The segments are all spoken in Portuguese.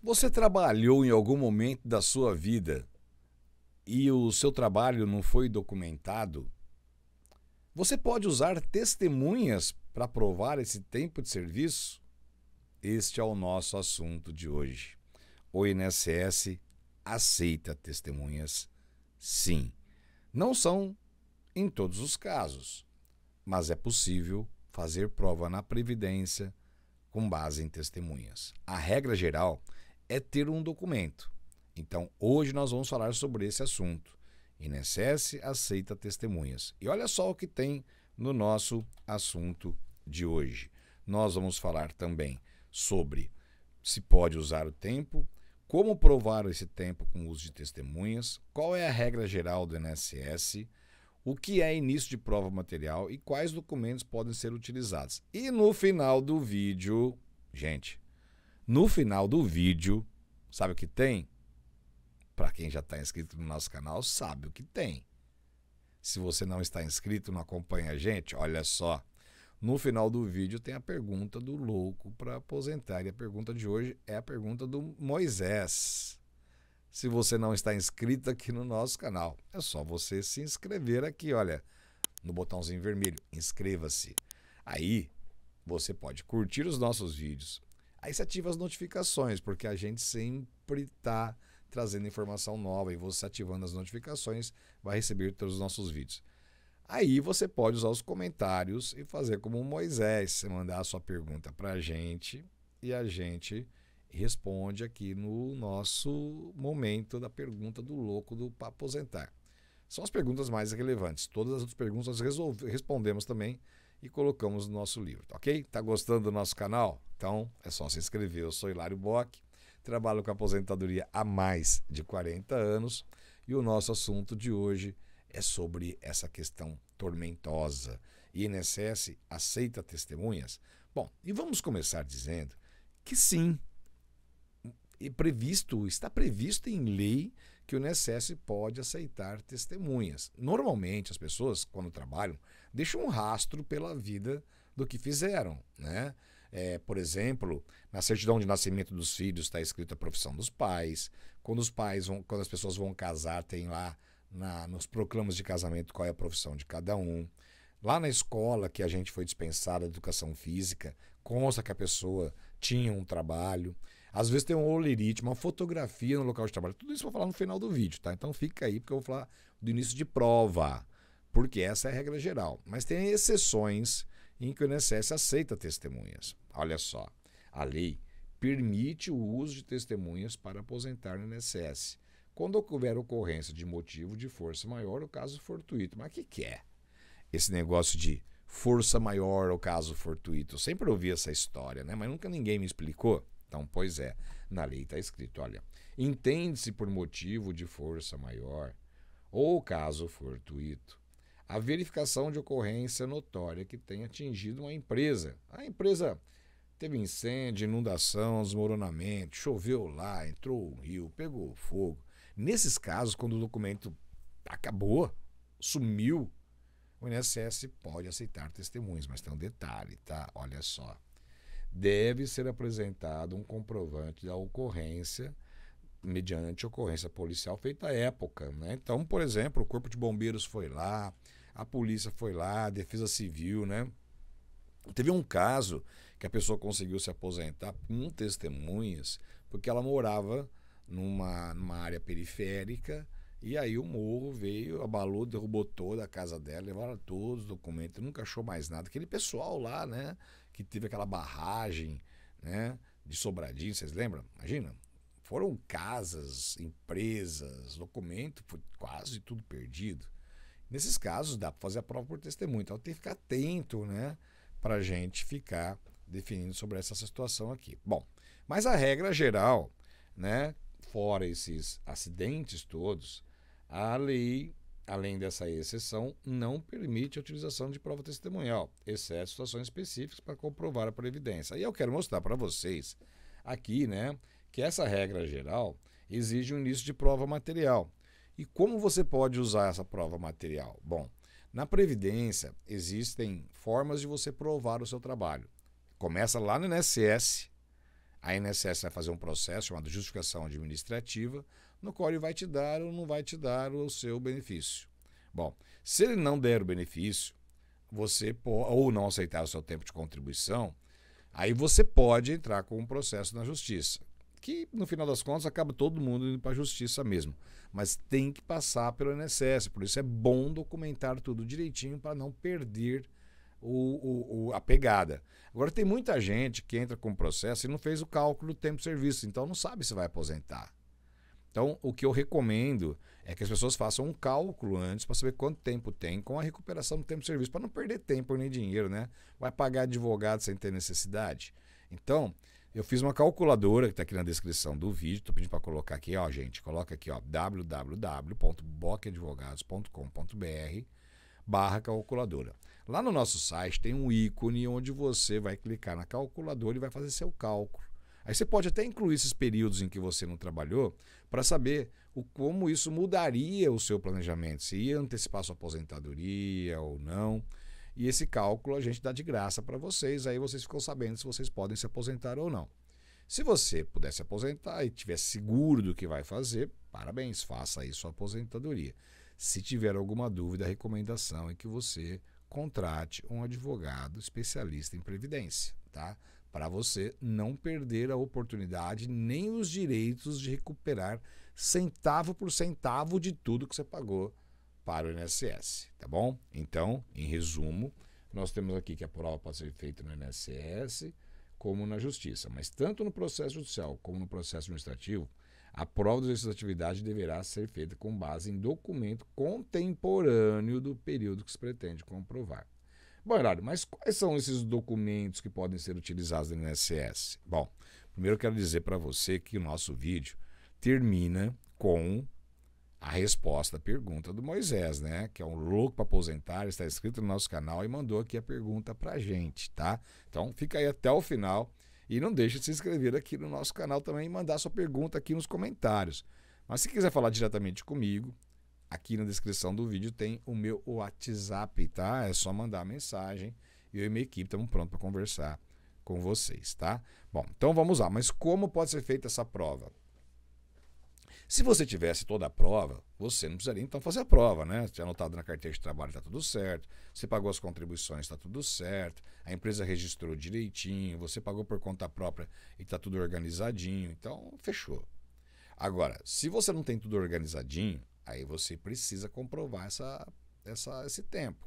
Você trabalhou em algum momento da sua vida e o seu trabalho não foi documentado? Você pode usar testemunhas para provar esse tempo de serviço? Este é o nosso assunto de hoje. O INSS aceita testemunhas, sim. Não são em todos os casos, mas é possível fazer prova na Previdência com base em testemunhas. A regra geral é ter um documento. Então, hoje nós vamos falar sobre esse assunto. INSS aceita testemunhas. E olha só o que tem no nosso assunto de hoje. Nós vamos falar também sobre se pode usar o tempo, como provar esse tempo com uso de testemunhas, qual é a regra geral do INSS, o que é início de prova material e quais documentos podem ser utilizados. E no final do vídeo, gente, no final do vídeo, sabe o que tem? Para quem já está inscrito no nosso canal, sabe o que tem. Se você não está inscrito, não acompanha a gente, olha só. No final do vídeo tem a pergunta do louco para aposentar. E a pergunta de hoje é a pergunta do Moisés. Se você não está inscrito aqui no nosso canal, é só você se inscrever aqui, olha, no botãozinho vermelho, inscreva-se. Aí você pode curtir os nossos vídeos, Aí você ativa as notificações, porque a gente sempre está trazendo informação nova e você ativando as notificações vai receber todos os nossos vídeos. Aí você pode usar os comentários e fazer como Moisés, mandar a sua pergunta para a gente e a gente responde aqui no nosso momento da pergunta do louco do aposentar. São as perguntas mais relevantes. Todas as outras perguntas nós respondemos também e colocamos no nosso livro, tá ok? Tá gostando do nosso canal? Então, é só se inscrever. Eu sou Hilário Bock, trabalho com aposentadoria há mais de 40 anos e o nosso assunto de hoje é sobre essa questão tormentosa. INSS aceita testemunhas? Bom, e vamos começar dizendo que sim, é previsto, está previsto em lei que o INSS pode aceitar testemunhas. Normalmente as pessoas quando trabalham deixam um rastro pela vida do que fizeram, né? É, por exemplo, na certidão de nascimento dos filhos está escrita a profissão dos pais. Quando os pais vão, quando as pessoas vão casar, tem lá na, nos proclamas de casamento qual é a profissão de cada um. Lá na escola que a gente foi dispensada a educação física, consta que a pessoa tinha um trabalho. Às vezes tem um olerite, uma fotografia no local de trabalho. Tudo isso eu vou falar no final do vídeo, tá? Então fica aí, porque eu vou falar do início de prova. Porque essa é a regra geral. Mas tem exceções em que o INSS aceita testemunhas. Olha só, a lei permite o uso de testemunhas para aposentar no INSS, quando houver ocorrência de motivo de força maior ou caso fortuito. Mas o que, que é esse negócio de força maior ou caso fortuito? Eu sempre ouvi essa história, né? mas nunca ninguém me explicou. Então, pois é, na lei está escrito, olha, entende-se por motivo de força maior ou caso fortuito a verificação de ocorrência notória que tenha atingido uma empresa. A empresa teve incêndio, inundação, desmoronamento, choveu lá, entrou um rio, pegou fogo. Nesses casos, quando o documento acabou, sumiu, o INSS pode aceitar testemunhas, mas tem um detalhe, tá? Olha só. Deve ser apresentado um comprovante da ocorrência mediante ocorrência policial feita à época, né? Então, por exemplo, o Corpo de Bombeiros foi lá, a polícia foi lá, a defesa civil, né? Teve um caso que a pessoa conseguiu se aposentar com testemunhas, porque ela morava numa, numa área periférica e aí o morro veio, abalou, derrubou toda a casa dela, levaram todos os documentos, nunca achou mais nada. Aquele pessoal lá, né, que teve aquela barragem, né, de Sobradinho, vocês lembram? Imagina. Foram casas, empresas, documento, foi quase tudo perdido. Nesses casos, dá para fazer a prova por testemunho. Então, tem que ficar atento, né? Para a gente ficar definindo sobre essa situação aqui. Bom, mas a regra geral, né? Fora esses acidentes todos, a lei, além dessa exceção, não permite a utilização de prova testemunhal, exceto situações específicas para comprovar a previdência. E eu quero mostrar para vocês aqui, né? Que essa regra geral exige um início de prova material e como você pode usar essa prova material? Bom, na Previdência existem formas de você provar o seu trabalho. Começa lá no INSS. A INSS vai fazer um processo chamado justificação administrativa, no qual ele vai te dar ou não vai te dar o seu benefício. Bom, se ele não der o benefício, você ou não aceitar o seu tempo de contribuição, aí você pode entrar com um processo na justiça que no final das contas acaba todo mundo indo para a justiça mesmo. Mas tem que passar pelo INSS, por isso é bom documentar tudo direitinho para não perder o, o, o, a pegada. Agora tem muita gente que entra com o processo e não fez o cálculo do tempo de serviço, então não sabe se vai aposentar. Então, o que eu recomendo é que as pessoas façam um cálculo antes para saber quanto tempo tem com a recuperação do tempo de serviço, para não perder tempo nem dinheiro, né? Vai pagar advogado sem ter necessidade. Então, eu fiz uma calculadora que está aqui na descrição do vídeo. Estou pedindo para colocar aqui, ó, gente. Coloca aqui, ó, www.bocadvogados.com.br barra calculadora. Lá no nosso site tem um ícone onde você vai clicar na calculadora e vai fazer seu cálculo. Aí você pode até incluir esses períodos em que você não trabalhou para saber o, como isso mudaria o seu planejamento, se ia antecipar sua aposentadoria ou não. E esse cálculo a gente dá de graça para vocês, aí vocês ficam sabendo se vocês podem se aposentar ou não. Se você pudesse se aposentar e tiver seguro do que vai fazer, parabéns, faça aí sua aposentadoria. Se tiver alguma dúvida, a recomendação é que você contrate um advogado especialista em previdência, tá? Para você não perder a oportunidade nem os direitos de recuperar centavo por centavo de tudo que você pagou para o INSS, tá bom? Então, em resumo, nós temos aqui que a prova pode ser feita no INSS como na Justiça, mas tanto no processo judicial como no processo administrativo, a prova de exercício atividade deverá ser feita com base em documento contemporâneo do período que se pretende comprovar. Bom, Herário, mas quais são esses documentos que podem ser utilizados no INSS? Bom, primeiro quero dizer para você que o nosso vídeo termina com a resposta à pergunta do Moisés, né? Que é um louco para aposentar, está inscrito no nosso canal e mandou aqui a pergunta para gente, tá? Então fica aí até o final e não deixe de se inscrever aqui no nosso canal também e mandar sua pergunta aqui nos comentários. Mas se quiser falar diretamente comigo, aqui na descrição do vídeo tem o meu WhatsApp, tá? É só mandar a mensagem e eu e minha equipe estamos prontos para conversar com vocês, tá? Bom, então vamos lá. Mas como pode ser feita essa prova? Se você tivesse toda a prova, você não precisaria então fazer a prova, né? Você anotado na carteira de trabalho, está tudo certo. Você pagou as contribuições, está tudo certo. A empresa registrou direitinho, você pagou por conta própria e está tudo organizadinho. Então, fechou. Agora, se você não tem tudo organizadinho, aí você precisa comprovar essa, essa, esse tempo,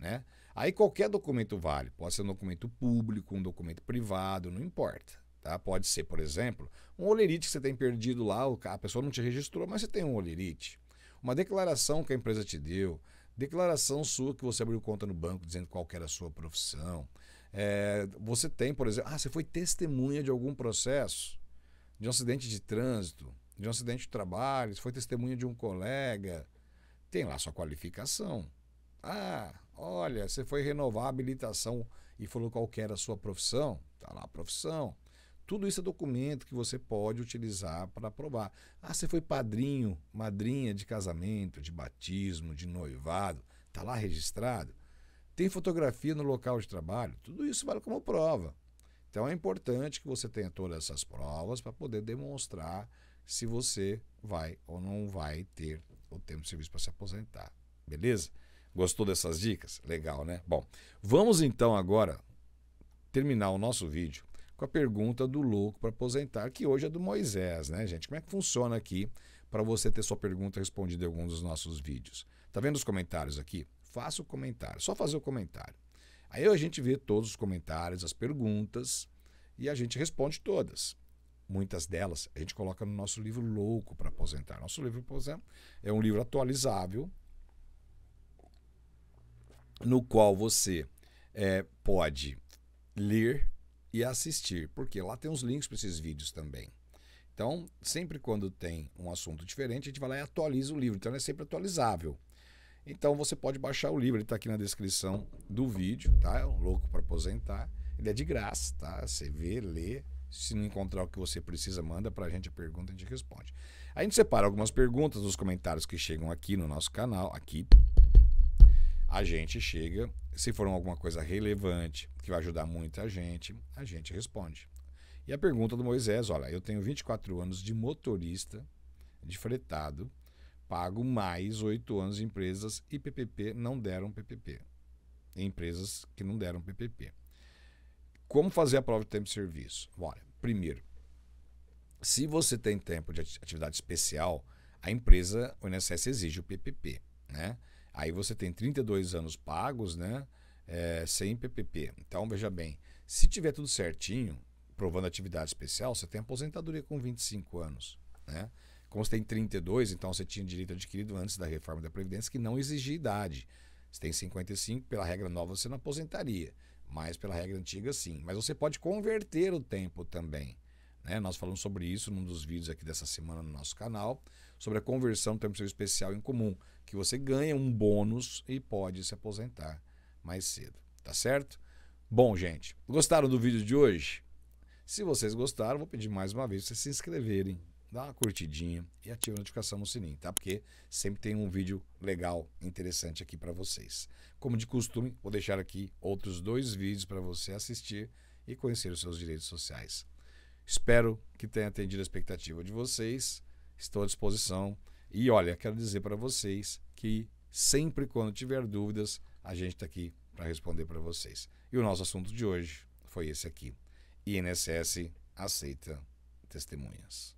né? Aí qualquer documento vale. Pode ser um documento público, um documento privado, não importa. Tá? Pode ser, por exemplo, um olerite que você tem perdido lá, a pessoa não te registrou, mas você tem um olerite. Uma declaração que a empresa te deu, declaração sua que você abriu conta no banco dizendo qual era a sua profissão. É, você tem, por exemplo, ah, você foi testemunha de algum processo, de um acidente de trânsito, de um acidente de trabalho, você foi testemunha de um colega. Tem lá sua qualificação. Ah, olha, você foi renovar a habilitação e falou qual era a sua profissão. Tá lá a profissão. Tudo isso é documento que você pode utilizar para provar. Ah, você foi padrinho, madrinha de casamento, de batismo, de noivado, está lá registrado. Tem fotografia no local de trabalho, tudo isso vale como prova. Então é importante que você tenha todas essas provas para poder demonstrar se você vai ou não vai ter o tempo de serviço para se aposentar. Beleza? Gostou dessas dicas? Legal, né? Bom, vamos então agora terminar o nosso vídeo com a pergunta do louco para aposentar, que hoje é do Moisés, né, gente? Como é que funciona aqui para você ter sua pergunta respondida em algum dos nossos vídeos? Tá vendo os comentários aqui? Faça o comentário, só fazer o comentário. Aí a gente vê todos os comentários, as perguntas e a gente responde todas. Muitas delas a gente coloca no nosso livro Louco para Aposentar. Nosso livro Aposentar é um livro atualizável no qual você é, pode ler e assistir, porque lá tem os links para esses vídeos também. Então, sempre quando tem um assunto diferente, a gente vai lá e atualiza o livro. Então, ele é sempre atualizável. Então, você pode baixar o livro, ele está aqui na descrição do vídeo, tá? É um louco para aposentar. Ele é de graça, tá? Você vê, lê. Se não encontrar o que você precisa, manda para a gente a pergunta, a gente responde. A gente separa algumas perguntas nos comentários que chegam aqui no nosso canal, aqui a gente chega, se for alguma coisa relevante, que vai ajudar muita gente, a gente responde. E a pergunta do Moisés, olha, eu tenho 24 anos de motorista, de fretado, pago mais 8 anos em empresas e PPP não deram PPP. empresas que não deram PPP. Como fazer a prova de tempo de serviço? Olha, primeiro, se você tem tempo de atividade especial, a empresa, o INSS exige o PPP, né? Aí você tem 32 anos pagos, né? É, sem PPP. Então, veja bem, se tiver tudo certinho, provando atividade especial, você tem aposentadoria com 25 anos, né? Como você tem 32, então você tinha direito adquirido antes da reforma da Previdência, que não exigia idade. Você tem 55, pela regra nova você não aposentaria, mas pela regra antiga sim. Mas você pode converter o tempo também. Né? Nós falamos sobre isso num dos vídeos aqui dessa semana no nosso canal, sobre a conversão do tempo especial em comum que você ganha um bônus e pode se aposentar mais cedo, tá certo? Bom, gente, gostaram do vídeo de hoje? Se vocês gostaram, vou pedir mais uma vez para vocês se inscreverem, dar uma curtidinha e ativar a notificação no sininho, tá? Porque sempre tem um vídeo legal, interessante aqui para vocês. Como de costume, vou deixar aqui outros dois vídeos para você assistir e conhecer os seus direitos sociais. Espero que tenha atendido a expectativa de vocês. Estou à disposição. E olha, quero dizer para vocês que sempre quando tiver dúvidas, a gente está aqui para responder para vocês. E o nosso assunto de hoje foi esse aqui: INSS aceita testemunhas.